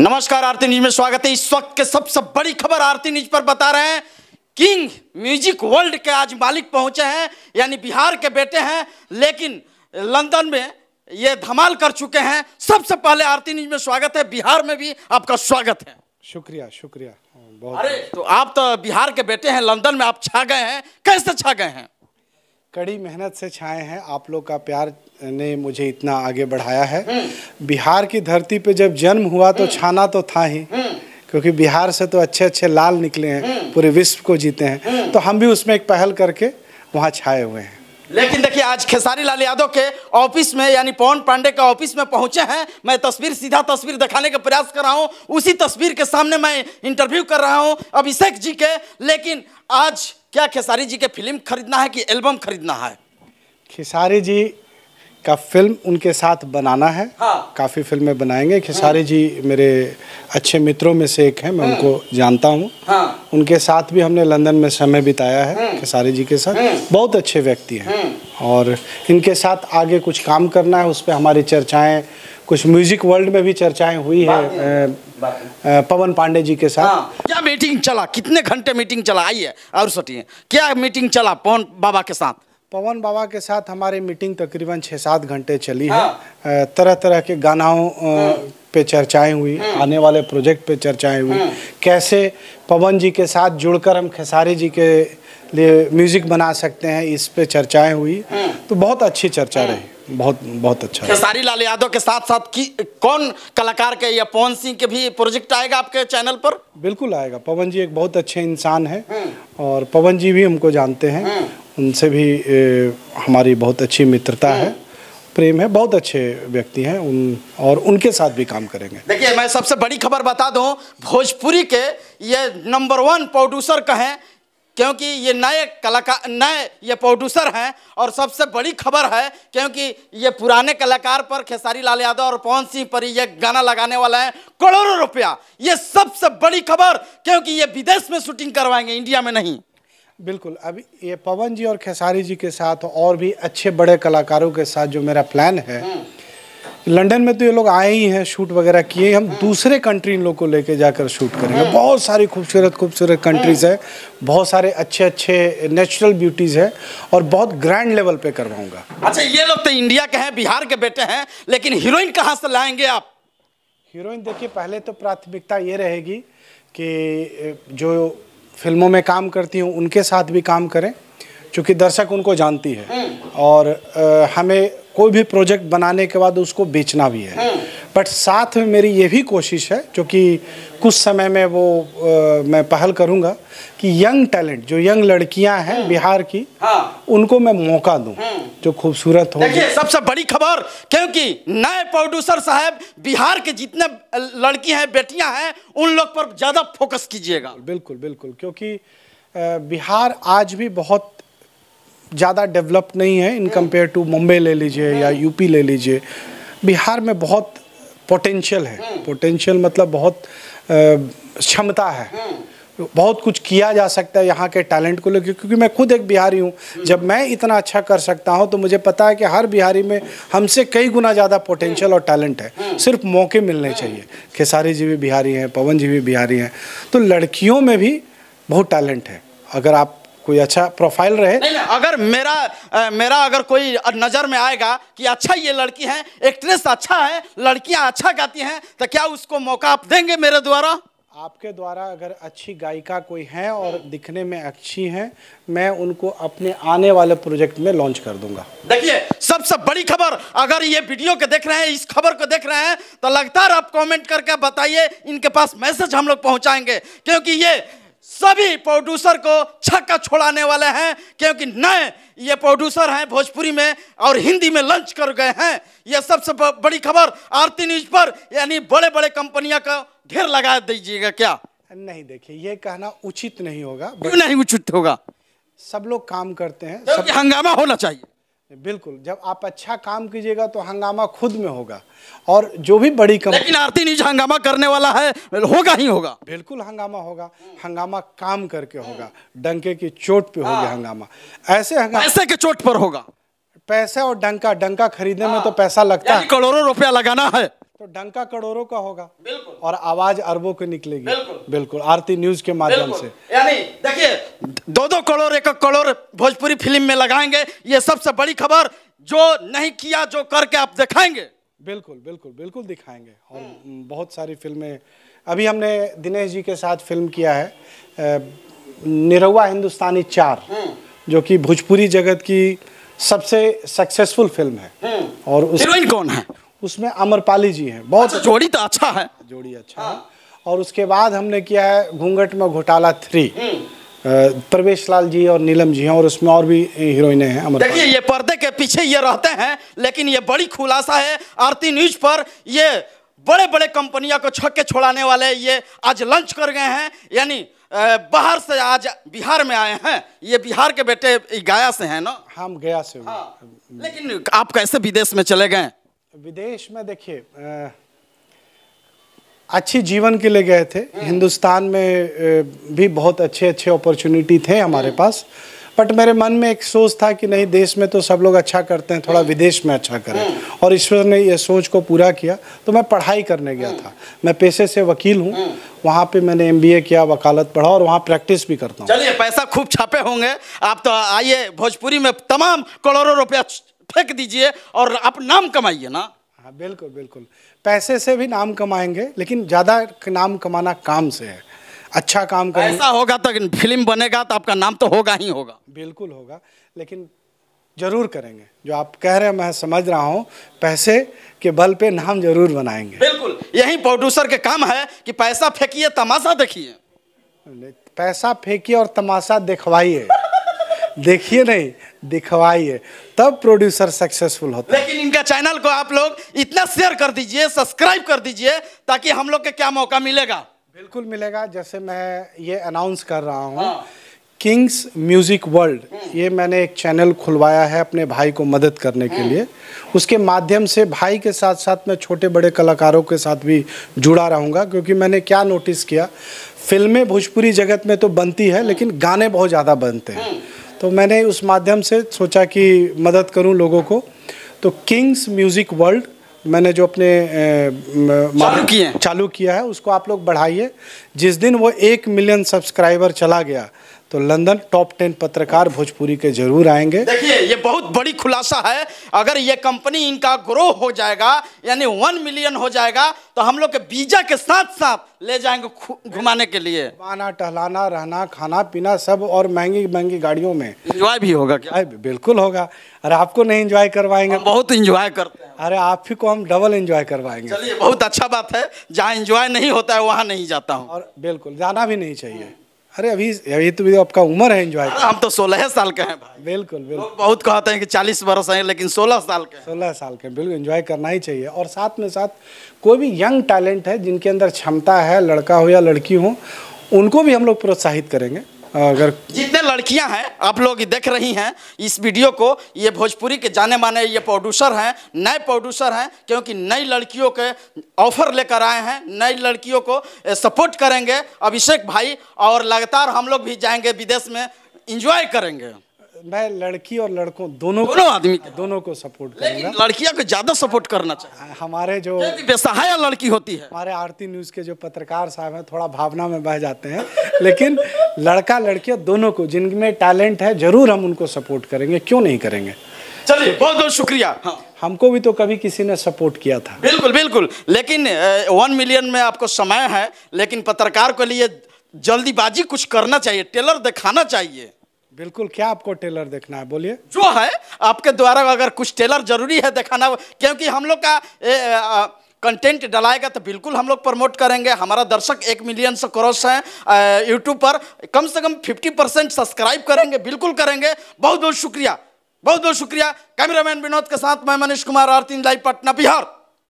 नमस्कार आरती न्यूज में स्वागत है इस वक्त के सबसे सब बड़ी खबर आरती न्यूज पर बता रहे हैं किंग म्यूजिक वर्ल्ड के आज मालिक पहुंचे हैं यानी बिहार के बेटे हैं लेकिन लंदन में ये धमाल कर चुके हैं सबसे सब पहले आरती न्यूज में स्वागत है बिहार में भी आपका स्वागत है शुक्रिया शुक्रिया बहुत अरे तो आप तो बिहार के बेटे हैं लंदन में आप छा गए हैं कैसे छा गए हैं कड़ी मेहनत से छाए हैं आप लोग का प्यार ने मुझे इतना आगे बढ़ाया है हम्म। बिहार की धरती पे जब जन्म हुआ तो हम्म। छाना तो था ही हम्म। क्योंकि बिहार से तो अच्छे अच्छे लाल निकले हैं पूरे विश्व को जीते हैं तो हम भी उसमें एक पहल करके वहाँ छाए हुए हैं लेकिन देखिए आज खेसारी लाल यादव के ऑफिस में यानी पवन पांडे के ऑफिस में पहुंचे हैं मैं तस्वीर सीधा तस्वीर दिखाने का प्रयास कर रहा हूं उसी तस्वीर के सामने मैं इंटरव्यू कर रहा हूं अभिषेक जी के लेकिन आज क्या खेसारी जी के फिल्म खरीदना है कि एल्बम खरीदना है खेसारी जी का फिल्म उनके साथ बनाना है हाँ। काफ़ी फिल्में बनाएंगे खेसारी जी मेरे अच्छे मित्रों में से एक हैं मैं हम्म। उनको जानता हूँ हाँ। उनके साथ भी हमने लंदन में समय बिताया है हम्म। खेसारी जी के साथ हम्म। बहुत अच्छे व्यक्ति हैं और इनके साथ आगे कुछ काम करना है उस पर हमारी चर्चाएं कुछ म्यूजिक वर्ल्ड में भी चर्चाएं हुई है पवन पांडे जी के साथ हाँ। क्या मीटिंग चला कितने घंटे मीटिंग चला आइए और सोचिए क्या मीटिंग चला पवन बाबा के साथ पवन बाबा के साथ हमारी मीटिंग तकरीबन छः सात घंटे चली है हाँ। तरह तरह के गानाओं हाँ। पे चर्चाएं हुई हाँ। आने वाले प्रोजेक्ट पे चर्चाएं हुई कैसे पवन जी के साथ जुड़कर हम खेसारी जी के लिए म्यूजिक बना सकते हैं इस पे चर्चाएं हुई तो बहुत अच्छी चर्चा रही बहुत बहुत अच्छा खेसारी लाल यादव के साथ साथ की कौन कलाकार के या पवन सिंह के भी प्रोजेक्ट आएगा आपके चैनल पर बिल्कुल आएगा पवन जी एक बहुत अच्छे इंसान है और पवन जी भी हमको जानते हैं उनसे भी हमारी बहुत अच्छी मित्रता है प्रेम है बहुत अच्छे व्यक्ति हैं उन और उनके साथ भी काम करेंगे देखिए मैं सबसे बड़ी खबर बता दूं भोजपुरी के ये नंबर वन प्रोड्यूसर कहें क्योंकि ये नए कलाकार नए ये प्रोड्यूसर हैं और सबसे बड़ी खबर है क्योंकि ये पुराने कलाकार पर खेसारी लाल यादव और पवन सिंह पर ये गाना लगाने वाला है करोड़ों रुपया ये सबसे बड़ी खबर क्योंकि ये विदेश में शूटिंग करवाएंगे इंडिया में नहीं बिल्कुल अभी ये पवन जी और खेसारी जी के साथ और भी अच्छे बड़े कलाकारों के साथ जो मेरा प्लान है हम्म। लंदन में तो ये लोग आए ही हैं शूट वगैरह किए हम हम्म। दूसरे कंट्री इन लोग को लेके जाकर शूट करेंगे हम्म। बहुत सारी खूबसूरत खूबसूरत कंट्रीज़ है बहुत सारे अच्छे अच्छे नेचुरल ब्यूटीज़ है और बहुत ग्रैंड लेवल पे करवाऊंगा अच्छा ये लोग तो इंडिया के हैं बिहार के बेटे हैं लेकिन हीरोइन कहाँ से लाएंगे आप हीरोइन देखिए पहले तो प्राथमिकता ये रहेगी कि जो फिल्मों में काम करती हूँ उनके साथ भी काम करें क्योंकि दर्शक उनको जानती है हम्म। और आ, हमें कोई भी प्रोजेक्ट बनाने के बाद उसको बेचना भी है हम्म। बट साथ में मेरी ये भी कोशिश है जो कि कुछ समय में वो आ, मैं पहल करूँगा कि यंग टैलेंट जो यंग लड़कियां हैं हम्म। बिहार की हाँ। उनको मैं मौका दूं हम्म। जो खूबसूरत हो देखिए सबसे बड़ी खबर क्योंकि नए प्रोड्यूसर साहब बिहार के जितने लड़की हैं बेटियां हैं उन लोग पर ज़्यादा फोकस कीजिएगा बिल्कुल बिल्कुल क्योंकि बिहार आज भी बहुत ज़्यादा डेवलप नहीं है in compare hmm. To Mumbai ले लीजिए या यूपी ले लीजिए बिहार में बहुत पोटेंशियल है पोटेंशियल मतलब बहुत क्षमता है बहुत कुछ किया जा सकता है यहाँ के टैलेंट को लेकर क्योंकि मैं खुद एक बिहारी हूँ जब मैं इतना अच्छा कर सकता हूँ तो मुझे पता है कि हर बिहारी में हमसे कई गुना ज़्यादा पोटेंशियल और टैलेंट है सिर्फ मौके मिलने चाहिए खेसारी जी भी बिहारी हैं पवन जी भी बिहारी हैं तो लड़कियों में भी बहुत टैलेंट है अगर आप कोई अच्छा प्रोफाइल रहे नहीं नहीं अगर मेरा आ, मेरा अगर कोई नज़र में आएगा कि अच्छा ये लड़की है एक्ट्रेस अच्छा है लड़कियां अच्छा गाती हैं तो क्या उसको मौका आप देंगे मेरे द्वारा आपके द्वारा अगर अच्छी गायिका कोई है और दिखने में अच्छी है मैं उनको अपने आने वाले प्रोजेक्ट में लॉन्च कर दूंगा देखिए सबसे सब बड़ी खबर अगर ये वीडियो के देख रहे हैं इस खबर को देख रहे हैं तो लगातार आप कमेंट करके बताइए इनके पास मैसेज हम लोग पहुंचाएंगे क्योंकि ये सभी प्रोड्यूसर को छक्का छोड़ाने वाले हैं क्योंकि नए ये प्रोड्यूसर हैं भोजपुरी में और हिंदी में लंच कर गए हैं यह सबसे बड़ी खबर आरती न्यूज पर यानी बड़े बड़े कंपनियां का ढेर लगा दीजिएगा क्या नहीं देखिए ये कहना उचित नहीं होगा क्यों नहीं उचित होगा सब लोग काम करते हैं सब हंगामा होना चाहिए बिल्कुल जब आप अच्छा काम कीजिएगा तो हंगामा खुद में होगा और जो भी बड़ी कम लेकिन आरती नीचे हंगामा करने वाला है होगा ही होगा बिल्कुल हंगामा होगा हंगामा काम करके होगा डंके की चोट पे होगा हाँ। हंगामा ऐसे हंगामा ऐसे के चोट पर होगा पैसे और डंका डंका खरीदने में तो हाँ। पैसा लगता है करोड़ों रुपया लगाना है तो डंका करोड़ों का होगा बिल्कुल और आवाज अरबों की निकलेगी बिल्कुल बिल्कुल आरती न्यूज के माध्यम से यानी देखिए दो दो करोड़ एक करोड़ भोजपुरी फिल्म में लगाएंगे ये सबसे बड़ी खबर जो नहीं किया जो करके आप दिखाएंगे बिल्कुल बिल्कुल बिल्कुल दिखाएंगे और बहुत सारी फिल्में अभी हमने दिनेश जी के साथ फिल्म किया है निरुआ हिंदुस्तानी चार हम्म। जो कि भोजपुरी जगत की सबसे सक्सेसफुल फिल्म है हम्म। और उस कौन है उसमें अमरपाली जी हैं बहुत अच्छा, जोड़ी तो अच्छा है जोड़ी अच्छा है हाँ। और उसके बाद हमने किया है घूंघट में घोटाला थ्री हम्म। प्रवेश लाल जी और नीलम जी हैं और उसमें और भी हीरोइने हैं देखिए ये पर्दे के पीछे ये रहते हैं लेकिन ये बड़ी खुलासा है आरती न्यूज पर ये बड़े बड़े कंपनियों को छक्के छोड़ाने वाले ये आज लंच कर गए हैं यानी बाहर से आज बिहार में आए हैं ये बिहार के बेटे गया से हैं ना हम गया से हाँ। लेकिन आप कैसे विदेश में चले गए विदेश में देखिए अच्छी जीवन के लिए गए थे हिंदुस्तान में भी बहुत अच्छे अच्छे अपॉर्चुनिटी थे हमारे पास बट मेरे मन में एक सोच था कि नहीं देश में तो सब लोग अच्छा करते हैं थोड़ा विदेश में अच्छा करें और ईश्वर ने यह सोच को पूरा किया तो मैं पढ़ाई करने गया था मैं पेशे से वकील हूँ वहाँ पे मैंने एमबीए किया वकालत पढ़ा और वहाँ प्रैक्टिस भी करता हूँ चलिए पैसा खूब छापे होंगे आप तो आइए भोजपुरी में तमाम करोड़ों रुपया फेंक दीजिए और आप नाम कमाइए ना हाँ बिल्कुल बिल्कुल पैसे से भी नाम कमाएंगे लेकिन ज़्यादा नाम कमाना काम से है अच्छा काम करेंगे ऐसा होगा तो फिल्म बनेगा तो आपका नाम तो होगा ही होगा बिल्कुल होगा लेकिन जरूर करेंगे जो आप कह रहे हैं मैं समझ रहा हूँ पैसे के बल पे नाम जरूर बनाएंगे बिल्कुल यही प्रोड्यूसर के काम है कि पैसा फेंकिए तमाशा देखिए पैसा फेंकिए और तमाशा दिखवाइए देखिए नहीं दिखवाइए तब प्रोड्यूसर सक्सेसफुल होता है लेकिन इनका चैनल को आप लोग इतना शेयर कर दीजिए सब्सक्राइब कर दीजिए ताकि हम लोग के क्या मौका मिलेगा बिल्कुल मिलेगा जैसे मैं ये अनाउंस कर रहा हूँ हाँ। किंग्स म्यूजिक वर्ल्ड ये मैंने एक चैनल खुलवाया है अपने भाई को मदद करने के हम्म। लिए उसके माध्यम से भाई के साथ साथ मैं छोटे बड़े कलाकारों के साथ भी जुड़ा रहूँगा क्योंकि मैंने क्या नोटिस किया फिल्में भोजपुरी जगत में तो बनती है लेकिन गाने बहुत ज़्यादा बनते हैं हम्म। तो मैंने उस माध्यम से सोचा कि मदद करूं लोगों को तो किंग्स म्यूज़िक वर्ल्ड मैंने जो अपने चालू किए चालू किया है उसको आप लोग बढ़ाइए जिस दिन वो एक मिलियन सब्सक्राइबर चला गया तो लंदन टॉप टेन पत्रकार भोजपुरी के जरूर आएंगे देखिए ये बहुत बड़ी खुलासा है अगर ये कंपनी इनका ग्रो हो जाएगा यानी वन मिलियन हो जाएगा तो हम लोग के बीजा के साथ साथ ले जाएंगे घुमाने के लिए आना टहलाना रहना खाना पीना सब और महंगी महंगी गाड़ियों में इंजॉय भी होगा क्या बिल्कुल होगा अरे आपको नहीं इंजॉय करवाएंगे बहुत इंजॉय करते हैं अरे आप ही को हम डबल इंजॉय करवाएंगे चलिए बहुत अच्छा बात है जहाँ इंजॉय नहीं होता है वहाँ नहीं जाता हूँ और बिल्कुल जाना भी नहीं चाहिए अरे अभी अभी तो भी आपका उम्र है एंजॉय हम तो सोलह साल के हैं भाई बिल्कुल बिल्कुल बहुत कहते हैं कि चालीस बरस हैं लेकिन सोलह साल के सोलह साल के बिल्कुल एंजॉय करना ही चाहिए और साथ में साथ कोई भी यंग टैलेंट है जिनके अंदर क्षमता है लड़का हो या लड़की हो उनको भी हम लोग प्रोत्साहित करेंगे अगर जितने लड़कियां हैं आप लोग देख रही हैं इस वीडियो को ये भोजपुरी के जाने माने ये प्रोड्यूसर हैं नए प्रोड्यूसर हैं क्योंकि नई लड़कियों के ऑफर लेकर आए हैं नई लड़कियों को सपोर्ट करेंगे अभिषेक भाई और लगातार हम लोग भी जाएंगे विदेश में इंजॉय करेंगे मैं लड़की और लड़कों दोनों दोनों आदमी दोनों को सपोर्ट करूंगा लड़कियों को ज्यादा सपोर्ट करना चाहिए हाँ, हमारे जो बेसहाया लड़की होती है हमारे आरती न्यूज के जो पत्रकार साहब हैं थोड़ा भावना में बह जाते हैं लेकिन लड़का लड़कियां दोनों को जिनमें टैलेंट है जरूर हम उनको सपोर्ट करेंगे क्यों नहीं करेंगे चलिए बहुत बहुत शुक्रिया हाँ। हमको भी तो कभी किसी ने सपोर्ट किया था बिल्कुल बिल्कुल लेकिन वन मिलियन में आपको समय है लेकिन पत्रकार के लिए जल्दीबाजी कुछ करना चाहिए टेलर दिखाना चाहिए बिल्कुल क्या आपको टेलर देखना है बोलिए जो है आपके द्वारा अगर कुछ टेलर जरूरी है दिखाना क्योंकि हम लोग का ए, आ, कंटेंट डलाएगा तो बिल्कुल हम लोग प्रमोट करेंगे हमारा दर्शक एक मिलियन से क्रॉस है यूट्यूब पर कम से कम फिफ्टी परसेंट सब्सक्राइब करेंगे बिल्कुल करेंगे बहुत बहुत शुक्रिया बहुत बहुत शुक्रिया कैमरामैन विनोद के साथ मैं मनीष कुमार आरती लाइव पटना बिहार